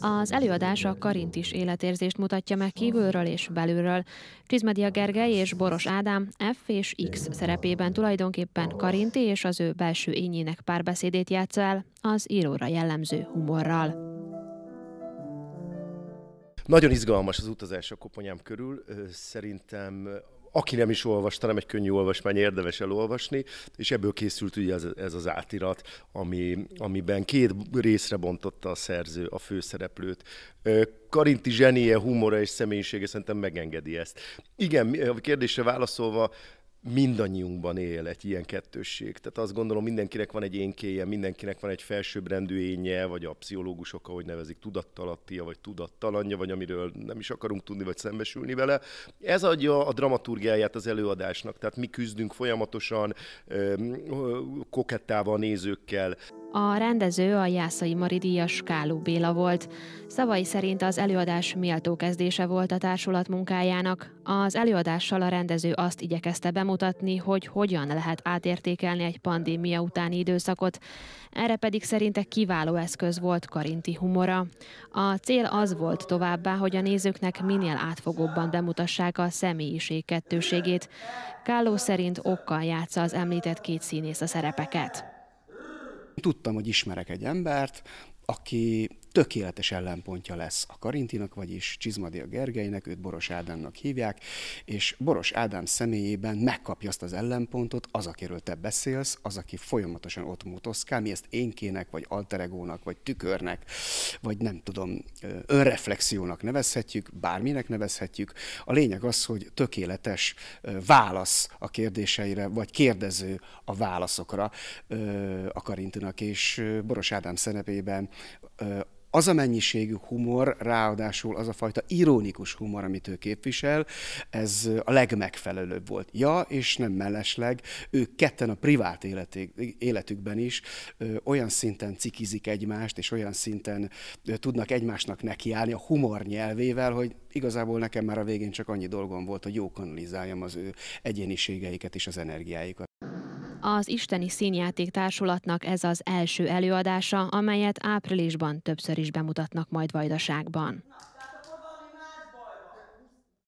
Az előadás a karintis életérzést mutatja meg kívülről és belülről. Krizmedia Gergely és Boros Ádám F és X szerepében tulajdonképpen Karinti és az ő belső ényének párbeszédét játsza el az íróra jellemző humorral. Nagyon izgalmas az utazás a koponyám körül. Szerintem aki nem is olvasta, nem egy könnyű olvasmány, érdemes elolvasni, és ebből készült ugye ez, ez az átirat, ami, amiben két részre bontotta a szerző a főszereplőt. Karinti zsenie, humora és személyisége szerintem megengedi ezt. Igen, a kérdésre válaszolva, mindannyiunkban él egy ilyen kettősség. Tehát azt gondolom, mindenkinek van egy énkéje, mindenkinek van egy felsőbbrendű énje, vagy a pszichológusok, ahogy nevezik, tudattalattia, vagy tudattalanja, vagy amiről nem is akarunk tudni, vagy szembesülni vele. Ez adja a dramaturgiáját az előadásnak, tehát mi küzdünk folyamatosan kokettával nézőkkel. A rendező a Jászai Mari díjas Káló Béla volt. Szavai szerint az előadás méltó kezdése volt a társulat munkájának. Az előadással a rendező azt igyekezte bemutatni, hogy hogyan lehet átértékelni egy pandémia utáni időszakot. Erre pedig szerinte kiváló eszköz volt Karinti humora. A cél az volt továbbá, hogy a nézőknek minél átfogóbban bemutassák a személyiség kettőségét. Kálló szerint okkal játsza az említett két színész a szerepeket. Tudtam, hogy ismerek egy embert, aki tökéletes ellenpontja lesz a Karintinak, vagyis Csizmadia Gergelynek, őt Boros Ádámnak hívják, és Boros Ádám személyében megkapja azt az ellenpontot, az, akiről te beszélsz, az, aki folyamatosan ott motoszkál, mi ezt énkének, vagy alteregónak, vagy tükörnek, vagy nem tudom, önreflexiónak nevezhetjük, bárminek nevezhetjük. A lényeg az, hogy tökéletes válasz a kérdéseire, vagy kérdező a válaszokra a Karintinak, és Boros Ádám szerepében az a mennyiségű humor, ráadásul az a fajta ironikus humor, amit ő képvisel, ez a legmegfelelőbb volt. Ja, és nem mellesleg, ők ketten a privát életék, életükben is ö, olyan szinten cikizik egymást, és olyan szinten ö, tudnak egymásnak nekiállni a humor nyelvével, hogy igazából nekem már a végén csak annyi dolgom volt, hogy jó kanalizáljam az ő egyéniségeiket és az energiáikat. Az Isteni Színjáték Társulatnak ez az első előadása, amelyet áprilisban többször is bemutatnak majd Vajdaságban.